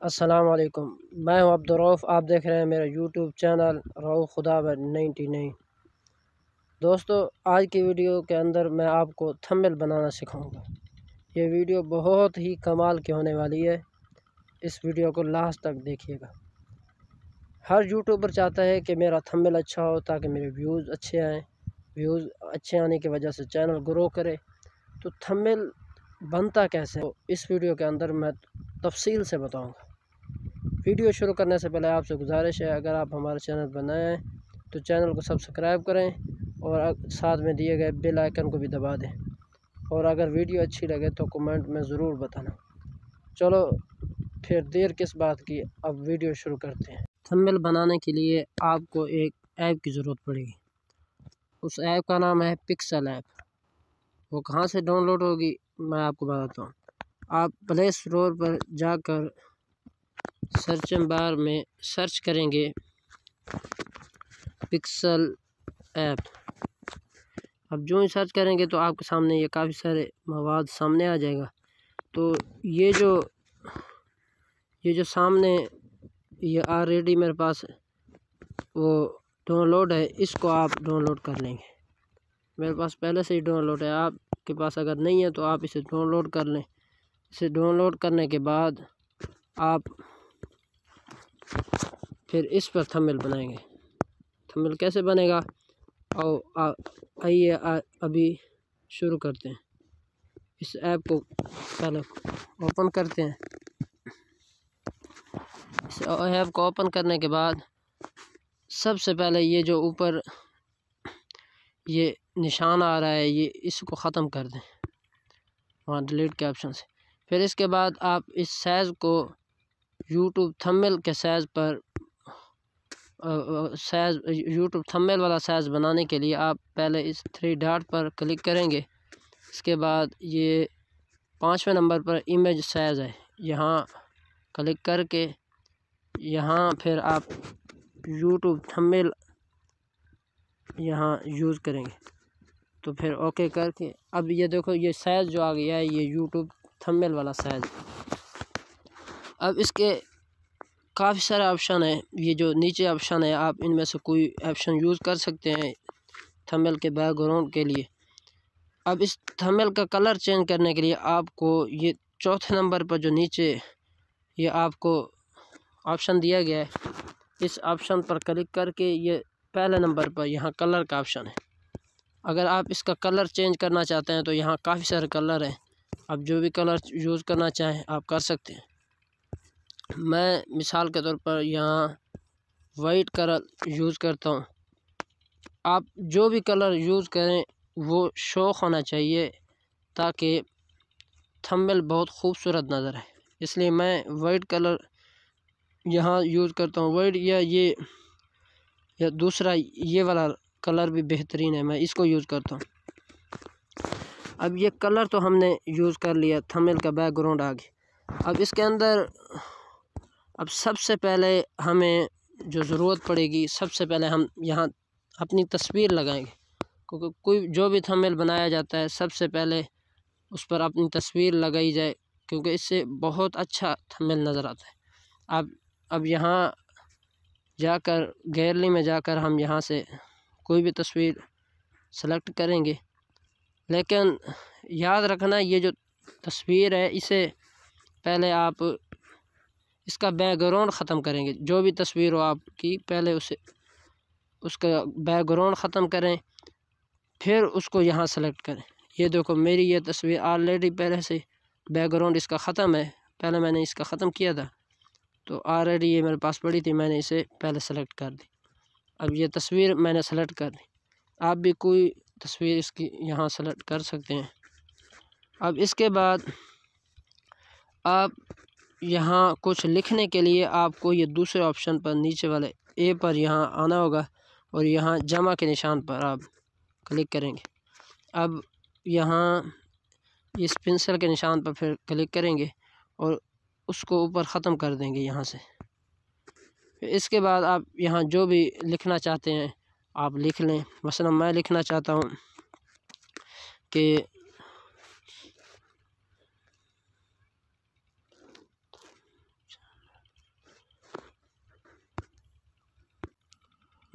वालेकुम मैं हूं अब्दुलरऊफ़ आप देख रहे हैं मेरा यूट्यूब चैनल रऊफ़ खुदा खुदाबर नाइन्टी नाइन दोस्तों आज की वीडियो के अंदर मैं आपको थंबनेल बनाना सिखाऊंगा ये वीडियो बहुत ही कमाल की होने वाली है इस वीडियो को लास्ट तक देखिएगा हर यूट्यूबर चाहता है कि मेरा थंबनेल अच्छा हो ताकि मेरे व्यूज़ अच्छे आएँ व्यूज़ अच्छे आने की वजह से चैनल ग्रो करे तो थंबनेल बनता कैसे तो इस वीडियो के अंदर मैं तफसील से बताऊंगा वीडियो शुरू करने से पहले आपसे गुजारिश है अगर आप हमारा चैनल हैं तो चैनल को सब्सक्राइब करें और साथ में दिए गए बेल आइकन को भी दबा दें और अगर वीडियो अच्छी लगे तो कमेंट में ज़रूर बताना चलो फिर देर किस बात की अब वीडियो शुरू करते हैं थंबनेल बनाने के लिए आपको एक ऐप की ज़रूरत पड़ेगी उस ऐप का नाम है पिक्सल ऐप वो कहाँ से डाउनलोड होगी मैं आपको बताता हूँ आप प्ले स्टोर पर जाकर सर्च बार में सर्च करेंगे पिक्सल ऐप अब जो ही सर्च करेंगे तो आपके सामने ये काफ़ी सारे मवाद सामने आ जाएगा तो ये जो ये जो सामने ये ऑलरेडी मेरे पास वो डाउनलोड है इसको आप डाउनलोड कर लेंगे मेरे पास पहले से ही डाउनलोड है आपके पास अगर नहीं है तो आप इसे डाउनलोड कर लें इसे डाउनलोड करने के बाद आप फिर इस पर थंबनेल बनाएंगे थंबनेल कैसे बनेगा और आइए अभी शुरू करते हैं इस ऐप को पहले ओपन करते हैं इस ऐप को ओपन करने के बाद सबसे पहले ये जो ऊपर ये निशान आ रहा है ये इसको ख़त्म कर दें वहाँ डिलीट के ऑप्शन से फिर इसके बाद आप इस साइज़ को यूट्यूब थंबनेल के साइज़ पर साइज़ यूट्यूब थंबनेल वाला साइज़ बनाने के लिए आप पहले इस थ्री डॉट पर क्लिक करेंगे इसके बाद ये पाँचवें नंबर पर इमेज साइज़ है यहाँ क्लिक करके यहाँ फिर आप यूट्यूब थंबनेल यहाँ यूज़ करेंगे तो फिर ओके करके अब ये देखो ये साइज़ जो आ गया है ये यूट्यूब थंबनेल वाला साइज़ अब इसके काफ़ी सारे ऑप्शन हैं ये जो नीचे ऑप्शन है आप इनमें से कोई ऑप्शन यूज़ कर सकते हैं थंबनेल के बैकग्राउंड के लिए अब इस थंबनेल का कलर चेंज करने के लिए आपको ये चौथे नंबर पर जो नीचे ये आपको ऑप्शन दिया गया है इस ऑप्शन पर क्लिक करके ये पहले नंबर पर यहाँ कलर का ऑप्शन है अगर आप इसका कलर चेंज करना चाहते हैं तो यहाँ काफ़ी सारे कलर हैं आप जो भी कलर यूज़ करना चाहें आप कर सकते हैं मैं मिसाल के तौर पर यहाँ वाइट कलर यूज़ करता हूँ आप जो भी कलर यूज़ करें वो शौक़ होना चाहिए ताकि थंबनेल बहुत खूबसूरत नज़र आए इसलिए मैं वाइट कलर यहाँ यूज़ करता हूँ वाइट या ये या दूसरा ये वाला कलर भी बेहतरीन है मैं इसको यूज़ करता हूँ अब ये कलर तो हमने यूज़ कर लिया थंबनेल का बैकग्राउंड आ गया अब इसके अंदर अब सबसे पहले हमें जो ज़रूरत पड़ेगी सबसे पहले हम यहाँ अपनी तस्वीर लगाएंगे क्योंकि कोई जो भी थंबनेल बनाया जाता है सबसे पहले उस पर अपनी तस्वीर लगाई जाए क्योंकि इससे बहुत अच्छा थंबनेल नज़र आता है अब अब यहाँ जाकर गैलरी में जाकर हम यहाँ से कोई भी तस्वीर सेलेक्ट करेंगे लेकिन याद रखना ये जो तस्वीर है इसे पहले आप इसका बैकग्राउंड ख़त्म करेंगे जो भी तस्वीर हो आपकी पहले उसे उसका बैकग्राउंड ख़त्म करें फिर उसको यहाँ सेलेक्ट करें ये देखो मेरी ये तस्वीर ऑलरेडी पहले से बैकग्राउंड इसका ख़त्म है पहले मैंने इसका ख़त्म किया था तो ऑलरेडी ये मेरे पास पड़ी थी मैंने इसे पहले सेलेक्ट कर दी अब ये तस्वीर मैंने सेलेक्ट कर दी आप भी कोई तस्वीर इसकी यहाँ सेलेक्ट कर सकते हैं अब इसके बाद आप यहाँ कुछ लिखने के लिए आपको ये दूसरे ऑप्शन पर नीचे वाले ए पर यहाँ आना होगा और यहाँ जमा के निशान पर आप क्लिक करेंगे अब यहाँ इस पेंसिल के निशान पर फिर क्लिक करेंगे और उसको ऊपर ख़त्म कर देंगे यहाँ से इसके बाद आप यहाँ जो भी लिखना चाहते हैं आप लिख लें मसला मैं लिखना चाहता हूँ कि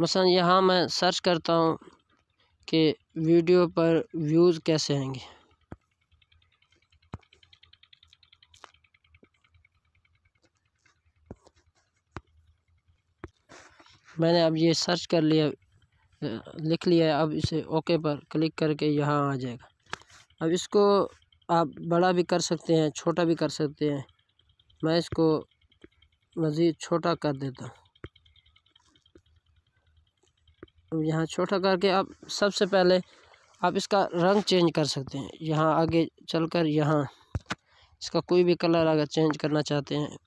मसलन यहाँ मैं सर्च करता हूँ कि वीडियो पर व्यूज़ कैसे आएंगे मैंने अब ये सर्च कर लिया लिख लिया अब इसे ओके पर क्लिक करके यहाँ आ जाएगा अब इसको आप बड़ा भी कर सकते हैं छोटा भी कर सकते हैं मैं इसको मज़ीद छोटा कर देता हूँ यहाँ छोटा करके आप सबसे पहले आप इसका रंग चेंज कर सकते हैं यहाँ आगे चलकर यहाँ इसका कोई भी कलर अगर चेंज करना चाहते हैं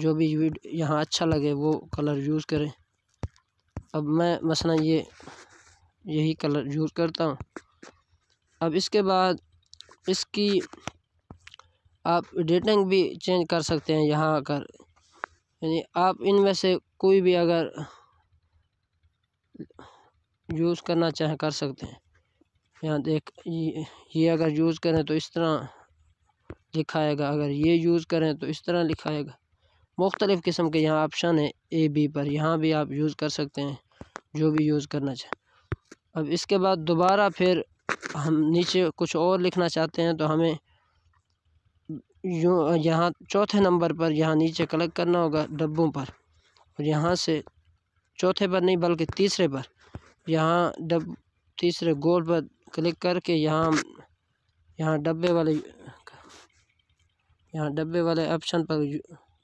जो भी यहाँ अच्छा लगे वो कलर यूज़ करें अब मैं मसला ये यही कलर यूज़ करता हूँ अब इसके बाद इसकी आप डेटिंग भी चेंज कर सकते हैं यहाँ आकर यानी आप इनमें से कोई भी अगर यूज़ करना चाहें कर सकते हैं यहाँ देख ये, ये अगर यूज़ करें तो इस तरह लिखाएगा अगर ये यूज़ करें तो इस तरह लिखाएगा मुख्तलिफ़ किस्म के यहाँ ऑप्शन है ए बी पर यहाँ भी आप यूज़ कर सकते हैं जो भी यूज़ करना चाहें अब इसके बाद दोबारा फिर हम नीचे कुछ और लिखना चाहते हैं तो हमें यू यहाँ चौथे नंबर पर यहाँ नीचे क्लिक करना होगा डब्बों पर और यहाँ से चौथे पर नहीं बल्कि तीसरे पर यहाँ डब तीसरे गोल पर क्लिक करके यहाँ यहाँ डब्बे वाले यहाँ डब्बे वाले ऑप्शन पर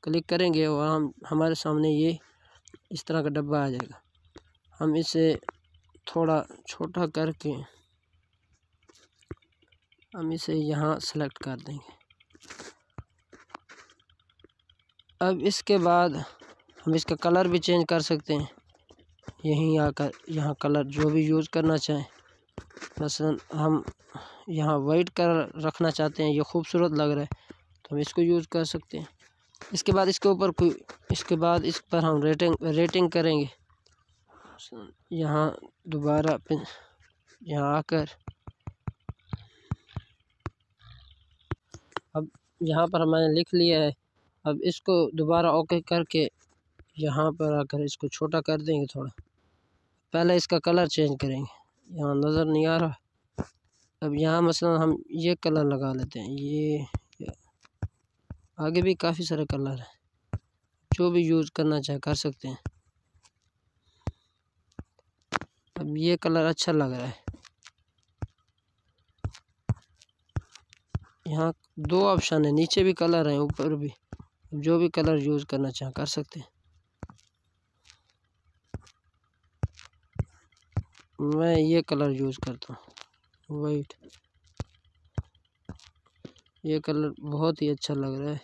क्लिक करेंगे और हम हमारे सामने ये इस तरह का डब्बा आ जाएगा हम इसे थोड़ा छोटा करके हम इसे यहाँ सेलेक्ट कर देंगे अब इसके बाद हम इसका कलर भी चेंज कर सकते हैं यहीं आकर यहाँ कलर जो भी यूज़ करना चाहें मसलन हम यहाँ वाइट कलर रखना चाहते हैं ये खूबसूरत लग रहा है तो हम इसको यूज़ कर सकते हैं इसके बाद इसके ऊपर कोई इसके बाद इस पर हम रेटिंग रेटिंग करेंगे यहाँ दोबारा यहाँ आकर अब यहाँ पर मैंने लिख लिया है अब इसको दोबारा ओके करके यहाँ पर आकर इसको छोटा कर देंगे थोड़ा पहले इसका कलर चेंज करेंगे यहाँ नज़र नहीं आ रहा अब यहाँ मसला हम ये कलर लगा लेते हैं ये आगे भी काफ़ी सारे कलर हैं जो भी यूज़ करना चाहे कर सकते हैं अब ये कलर अच्छा लग रहा है यहाँ दो ऑप्शन है नीचे भी कलर हैं ऊपर भी जो भी कलर यूज़ करना चाहें कर सकते हैं मैं ये कलर यूज़ करता हूँ वाइट ये कलर बहुत ही अच्छा लग रहा है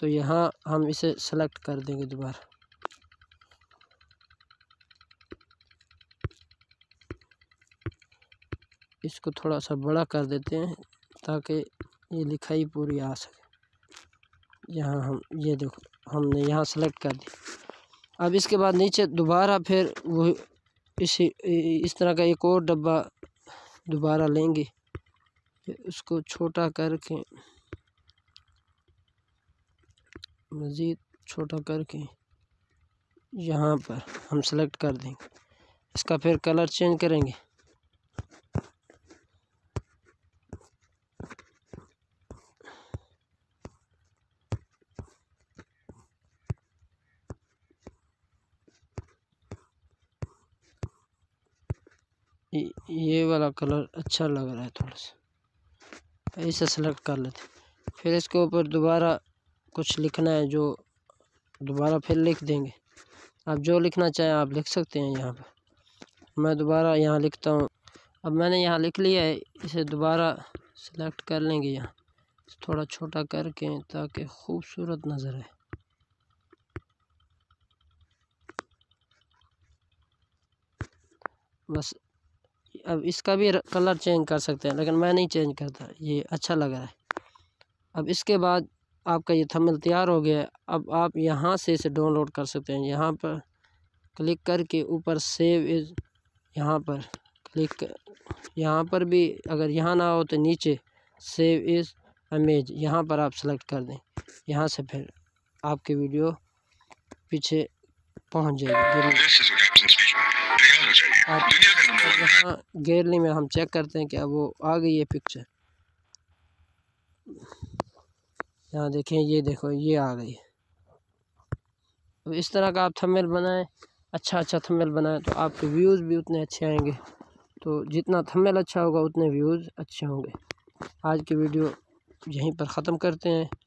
तो यहाँ हम इसे सेलेक्ट कर देंगे दोबारा इसको थोड़ा सा बड़ा कर देते हैं ताकि ये लिखाई पूरी आ सके यहाँ हम ये देखो हमने यहाँ सेलेक्ट कर दी अब इसके बाद नीचे दोबारा फिर वो इसी इस तरह का एक और डब्बा दोबारा लेंगे उसको छोटा करके मज़ीद छोटा करके यहाँ पर हम सेलेक्ट कर देंगे इसका फिर कलर चेंज करेंगे ये वाला कलर अच्छा लग रहा है थोड़ा सा ऐसा सेलेक्ट कर लेते फिर इसके ऊपर दोबारा कुछ लिखना है जो दोबारा फिर लिख देंगे आप जो लिखना चाहें आप लिख सकते हैं यहाँ पर मैं दोबारा यहाँ लिखता हूँ अब मैंने यहाँ लिख लिया है इसे दोबारा सेलेक्ट कर लेंगे यहाँ थोड़ा छोटा करके ताकि खूबसूरत नज़र आए बस अब इसका भी कलर चेंज कर सकते हैं लेकिन मैं नहीं चेंज करता ये अच्छा लग रहा है अब इसके बाद आपका ये थंबनेल तैयार हो गया अब आप यहाँ से इसे डाउनलोड कर सकते हैं यहाँ पर क्लिक करके ऊपर सेव इज यहाँ पर क्लिक यहाँ पर भी अगर यहाँ ना हो तो नीचे सेव इज़ अमेज यहाँ पर आप सेलेक्ट कर दें यहाँ से फिर आपकी वीडियो पीछे पहुँच जाएगी यहाँ गैलरी में हम चेक करते हैं क्या वो आ गई है पिक्चर यहाँ देखें ये देखो ये आ गई अब इस तरह का आप थंबनेल बनाएं अच्छा अच्छा थंबनेल बनाएं तो आपके व्यूज़ भी उतने अच्छे आएंगे तो जितना थंबनेल अच्छा होगा उतने व्यूज़ अच्छे होंगे आज की वीडियो यहीं पर ख़त्म करते हैं